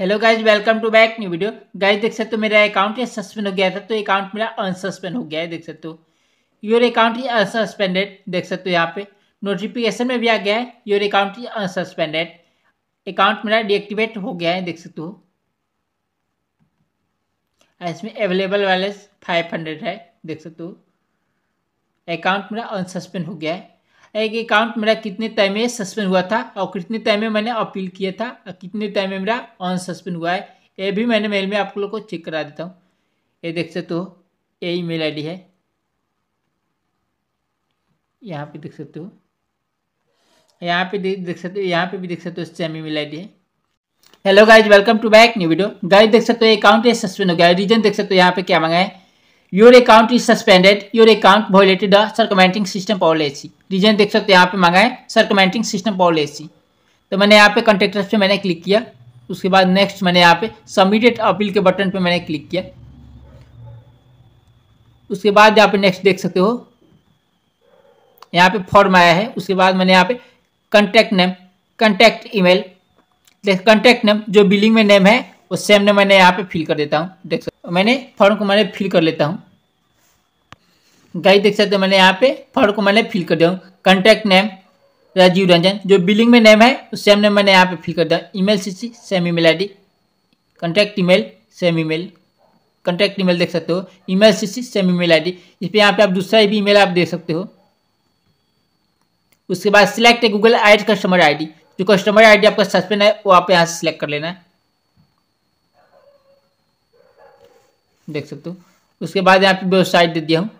hello guys welcome to back new video guys देख सकते हो मेरा अकाउंट ही सस्पेंड हो गया था तो अकाउंट मेरा अनसस्पेंड हो गया है देख सकते हो योर अकाउंट ही अनसस्पेंडेड देख सकते हो यहाँ पे नोटिफिकेशन में भी आ गया है योर अकाउंट ही अनसस्पेंडेड अकाउंट मेरा डीएक्टिवेट हो गया है देख सकते हो इसमें अवेलेबल बैलेंस फाइव हंड्रेड है देख सकते हो अकाउंट मेरा अनसस्पेंड हो गया है एक अकाउंट मेरा कितने टाइम में सस्पेंड हुआ था और कितने टाइम में मैंने अपील किया था और कितने टाइम में मेरा ऑन सस्पेंड हुआ है ये भी मैंने मेल में आप लोग को चेक करा देता हूँ ये देख सकते हो ये ई मेल आई है यहाँ पे देख सकते हो यहाँ पे देख सकते हो यहाँ पे भी देख सकते हो सेम ई मेल आई है hello guys welcome to back new video guys देख सकते हो अकाउंट ये सस्पेंड हो गया रीजन देख सकते हो यहाँ पे क्या मांगा है your account is suspended your account violated the circumventing system policy reason देख सकते हैं यहाँ पे मांगा है सर्कमेंटिंग सिस्टम पॉलिसी तो मैंने यहाँ पे कंटेक्टर पे मैंने क्लिक किया उसके बाद नेक्स्ट मैंने यहाँ पे सबमिटेड अपील के बटन पे मैंने क्लिक किया उसके बाद यहाँ पे नेक्स्ट देख सकते हो यहाँ पे फॉर्म आया है उसके बाद मैंने यहाँ पे कंटैक्ट नेम कंटैक्ट ईमेल देख कंटैक्ट नेम जो बिलिंग में नेम है वो सेम नेम मैंने यहाँ पे फिल कर देता हूँ देख सकते मैंने फॉर्म को मैंने फिल कर लेता हूँ गाइस देख सकते हो मैंने यहाँ पे फॉर्म को मैंने फिल कर दिया हूँ कॉन्टैक्ट नेम राजीव रंजन जो बिलिंग में नेम है उस सेम नेम मैंने यहाँ पे फिल कर दिया email C C same email ID contact email same email E email देख सकते हो email C C same email ID इस पर यहाँ पे आप दूसरा भी ईमेल आप देख सकते हो उसके बाद सिलेक्ट है गूगल एड कस्टमर आईडी जो कस्टमर आईडी आपका सस्पेंड है वो आप यहाँ से सिलेक्ट कर लेना है देख सकते हो उसके बाद यहाँ पे वेबसाइट दे दिया हम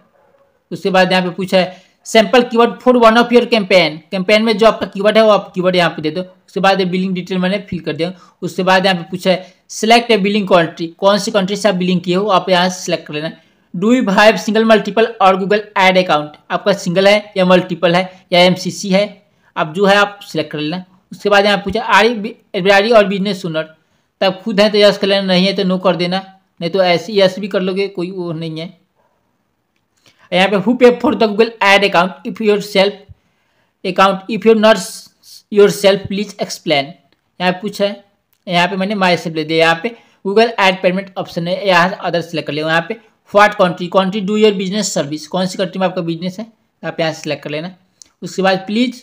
उसके बाद यहाँ पे पूछा है sample keyword for one of your campaign campaign में जो आपका कीवर्ड है वो आप कीवर्ड यहाँ पे दे दो उसके बाद बिलिंग डिटेल मैंने फिल कर दिया उसके बाद यहाँ पे पूछा है सिलेक्ट ए बिलिंग कंट्री कौन सी कंट्री से आप बिलिंग किए हो आप यहाँ सेलेक्ट कर लेना do you have single multiple और गूगल एड अकाउंट आपका सिंगल है या मल्टीपल है या एम है आप जो है आप सिलेक्ट कर लेना उसके बाद यहाँ पूछा आर आर और बिजनेस ओनर तो खुद हैं तो यस कर लेना नहीं है तो नो कर देना नहीं तो ऐसे यस भी कर लोगे कोई वो नहीं है यहाँ पे who pay for the Google ad account if yourself account if your nurse yourself please explain यहाँ पे पूछा है यहाँ पे मैंने माय सेल्फ ले दिया यहाँ पे गूगल एड पेमेंट ऑप्शन है यहाँ अदर सेलेक्ट कर लिया यहाँ पे what country country do your business service कौन सी कंट्री में आपका बिजनेस है आप यहाँ सेलेक्ट कर लेना उसके बाद please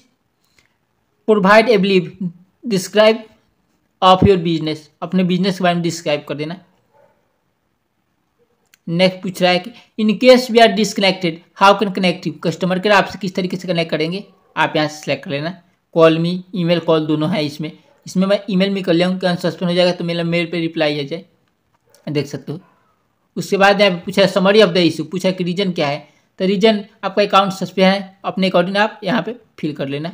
provide a believe describe of your business अपने बिजनेस के बारे में डिस्क्राइब कर देना नेक्स्ट पूछ रहा है कि in case we are disconnected how can connect you customer care आपसे किस तरीके से कनेक्ट करेंगे आप यहाँ से सेलेक्ट कर लेना कॉल मी ईमेल कॉल दोनों है इसमें इसमें मैं ईमेल में कर लिया कि सस्पेंड हो जाएगा तो मेरा मेल पर रिप्लाई आ जाए देख सकते हो उसके बाद यहाँ पूछा है समरी ऑफ द इशू पूछा कि रीज़न क्या है तो रीज़न आपका अकाउंट सस्पेंड है अपने अकॉर्डिंग आप यहाँ पर फिल कर लेना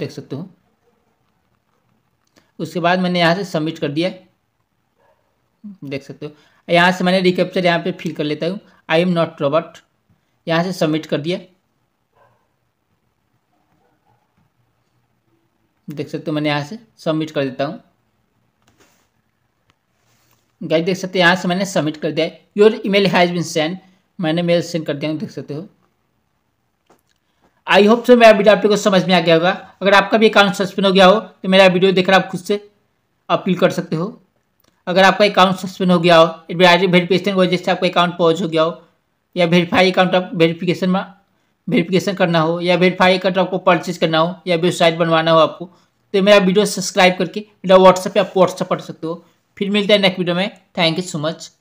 देख सकते हो उसके बाद मैंने यहाँ से सबमिट कर दिया देख सकते हो यहाँ से मैंने रिकेप्चर यहाँ पे फिल कर लेता हूँ आई एम नॉट रोबोट यहाँ से सबमिट कर दिया देख सकते हो मैंने यहाँ से सबमिट कर देता हूँ गाइस देख सकते हो यहाँ से मैंने सबमिट कर दिया your your email has been send मैंने मेल सेंड कर दिया हूँ देख सकते हो आई होप सो मेरा वीडियो आप को समझ में आ गया होगा अगर आपका भी अकाउंट सस्पेंड हो गया हो तो मेरा वीडियो देखकर आप खुद से अपील कर सकते हो अगर आपका अकाउंट सस्पेंड हो गया हो वेरिफिकेशन की वजह से आपका अकाउंट पॉज हो गया हो या वेरीफाई अकाउंट आप वेरीफिकेशन में वेरीफिकेशन करना हो या वेरीफाई अकाउंट आपको परचेज करना हो या वेबसाइट बनवाना हो आपको तो मेरा वीडियो सब्सक्राइब करके मेरा व्हाट्सएप पर आप व्हाट्सएप पढ़ सकते हो फिर मिलते हैं नेक्स्ट वीडियो में थैंक यू सो मच